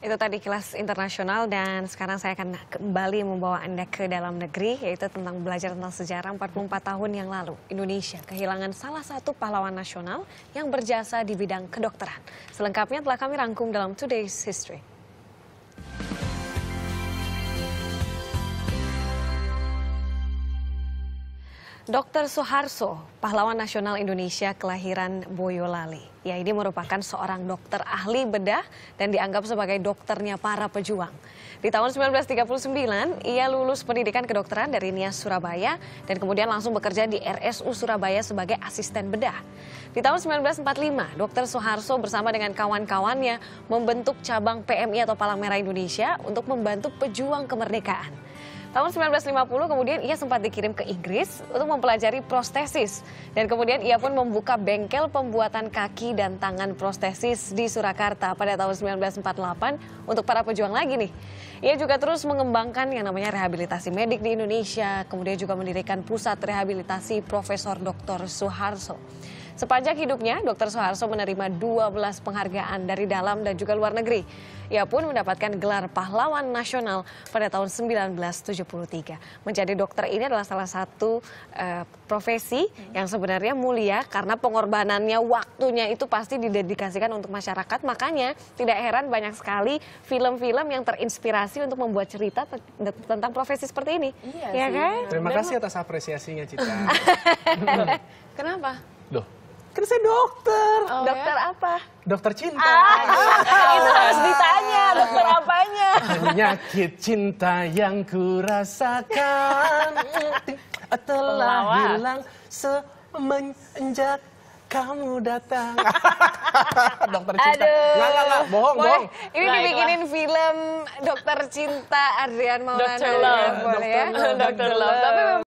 Itu tadi kelas internasional dan sekarang saya akan kembali membawa Anda ke dalam negeri yaitu tentang belajar tentang sejarah 44 tahun yang lalu. Indonesia kehilangan salah satu pahlawan nasional yang berjasa di bidang kedokteran. Selengkapnya telah kami rangkum dalam Today's History. Dr. Soeharto, pahlawan nasional Indonesia kelahiran Boyolali. Ya ini merupakan seorang dokter ahli bedah dan dianggap sebagai dokternya para pejuang. Di tahun 1939, ia lulus pendidikan kedokteran dari NIAS Surabaya dan kemudian langsung bekerja di RSU Surabaya sebagai asisten bedah. Di tahun 1945, Dokter Soeharto bersama dengan kawan-kawannya membentuk cabang PMI atau Palang Merah Indonesia untuk membantu pejuang kemerdekaan. Tahun 1950 kemudian ia sempat dikirim ke Inggris untuk mempelajari prostesis dan kemudian ia pun membuka bengkel pembuatan kaki dan tangan prostesis di Surakarta pada tahun 1948 untuk para pejuang lagi nih. Ia juga terus mengembangkan yang namanya rehabilitasi medik di Indonesia, kemudian juga mendirikan pusat rehabilitasi Profesor Dr. Suharso. Sepanjang hidupnya, Dr. Soeharto menerima 12 penghargaan dari dalam dan juga luar negeri. Ia pun mendapatkan gelar pahlawan nasional pada tahun 1973. Menjadi dokter ini adalah salah satu uh, profesi yang sebenarnya mulia karena pengorbanannya, waktunya itu pasti didedikasikan untuk masyarakat. Makanya tidak heran banyak sekali film-film yang terinspirasi untuk membuat cerita tentang profesi seperti ini. Iya ya sih. kan? Terima kasih atas apresiasinya Cita. Kenapa? Loh, Kan saya dokter. Oh, dokter ya? apa? Dokter cinta. Ah, itu harus ditanya, dokter apanya? Penyakit cinta yang kurasakan telah hilang semenjak kamu datang. dokter cinta. Aduh. Nggak, nggak, nggak. Bohong, Boleh. bohong. Ini nah, dibikinin film Dokter Cinta Adrian Maulana. Dokter Love. Boleh ya? Dokter Love.